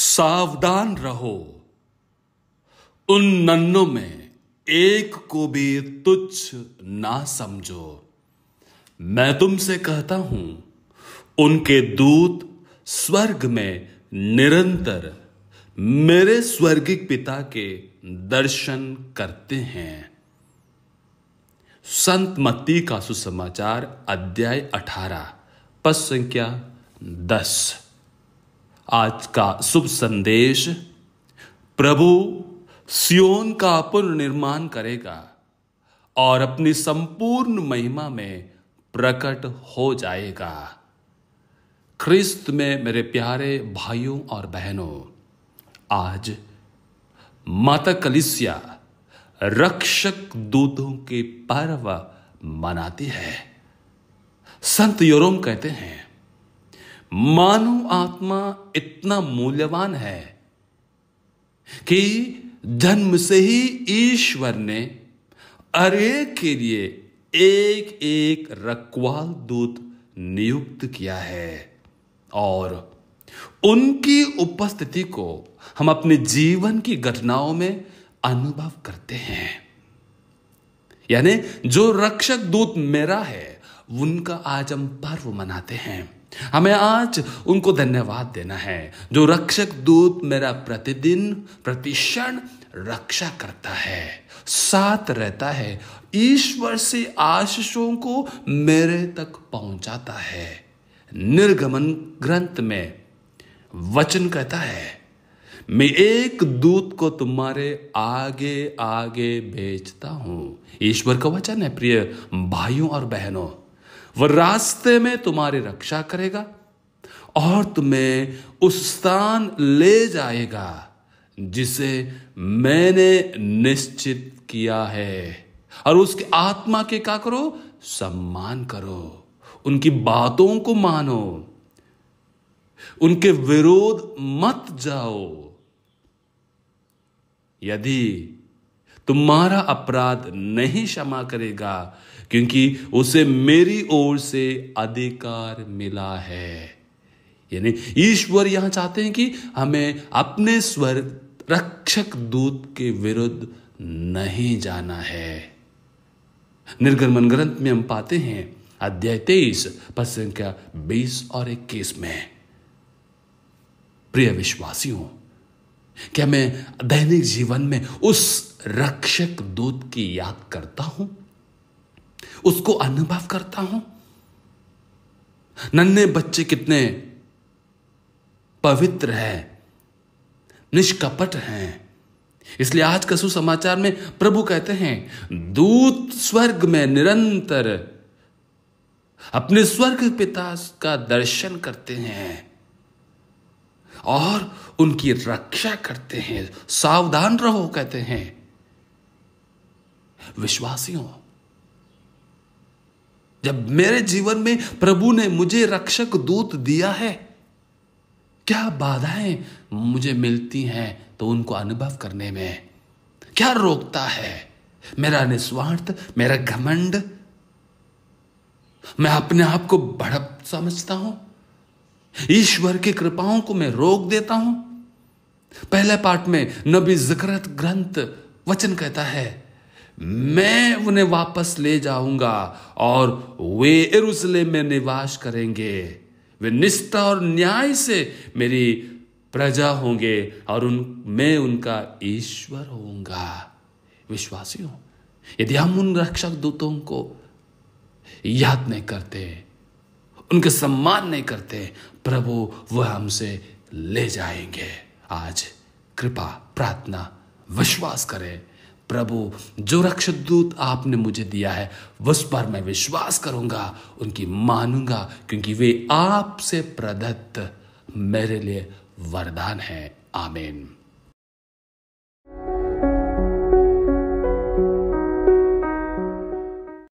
सावधान रहो उन नन्नों में एक को भी तुच्छ ना समझो मैं तुमसे कहता हूं उनके दूत स्वर्ग में निरंतर मेरे स्वर्गिक पिता के दर्शन करते हैं संत मत्ती का सुसमाचार अध्याय अठारह पद संख्या दस आज का शुभ संदेश प्रभु सियोन का पुनर्निर्माण करेगा और अपनी संपूर्ण महिमा में प्रकट हो जाएगा ख्रिस्त में मेरे प्यारे भाइयों और बहनों आज माता कलिसिया रक्षक दूतों के पर्व मनाती है संत योरोम कहते हैं मानव आत्मा इतना मूल्यवान है कि जन्म से ही ईश्वर ने अरे के लिए एक एक रकवाल दूत नियुक्त किया है और उनकी उपस्थिति को हम अपने जीवन की घटनाओं में अनुभव करते हैं यानी जो रक्षक दूत मेरा है उनका आज हम पर्व मनाते हैं हमें आज उनको धन्यवाद देना है जो रक्षक दूत मेरा प्रतिदिन प्रतिक्षण रक्षा करता है साथ रहता है ईश्वर से आशीषों को मेरे तक पहुंचाता है निर्गमन ग्रंथ में वचन कहता है मैं एक दूत को तुम्हारे आगे आगे भेजता हूं ईश्वर का वचन है प्रिय भाइयों और बहनों वह रास्ते में तुम्हारी रक्षा करेगा और तुम्हें उस स्थान ले जाएगा जिसे मैंने निश्चित किया है और उसके आत्मा के क्या करो सम्मान करो उनकी बातों को मानो उनके विरोध मत जाओ यदि तुम्हारा अपराध नहीं क्षमा करेगा क्योंकि उसे मेरी ओर से अधिकार मिला है यानी ईश्वर यहां चाहते हैं कि हमें अपने स्वर रक्षक दूत के विरुद्ध नहीं जाना है निर्गमन ग्रंथ में हम पाते हैं अध्याय तेईस पद संख्या बीस और इक्कीस में प्रिय विश्वासियों क्या मैं दैनिक जीवन में उस रक्षक दूत की याद करता हूं उसको अनुभव करता हूं नन्हे बच्चे कितने पवित्र है निष्कपट हैं इसलिए आज का सुसमाचार में प्रभु कहते हैं दूत स्वर्ग में निरंतर अपने स्वर्ग पिता का दर्शन करते हैं और उनकी रक्षा करते हैं सावधान रहो कहते हैं विश्वासियों जब मेरे जीवन में प्रभु ने मुझे रक्षक दूत दिया है क्या बाधाएं मुझे मिलती हैं तो उनको अनुभव करने में क्या रोकता है मेरा निस्वार्थ मेरा घमंड मैं अपने आप को बड़प समझता हूं ईश्वर की कृपाओं को मैं रोक देता हूं पहले पाठ में नबी जिक्रत ग्रंथ वचन कहता है मैं उन्हें वापस ले जाऊंगा और वे इरुसले में निवास करेंगे वे निष्ठा और न्याय से मेरी प्रजा होंगे और उन मैं उनका ईश्वर होऊंगा विश्वासी यदि हम उन रक्षक दूतों को याद नहीं करते उनके सम्मान नहीं करते प्रभु वह हमसे ले जाएंगे आज कृपा प्रार्थना विश्वास करें प्रभु जो दूत आपने मुझे दिया है उस पर मैं विश्वास करूंगा उनकी मानूंगा क्योंकि वे आपसे प्रदत्त मेरे लिए वरदान है आमेन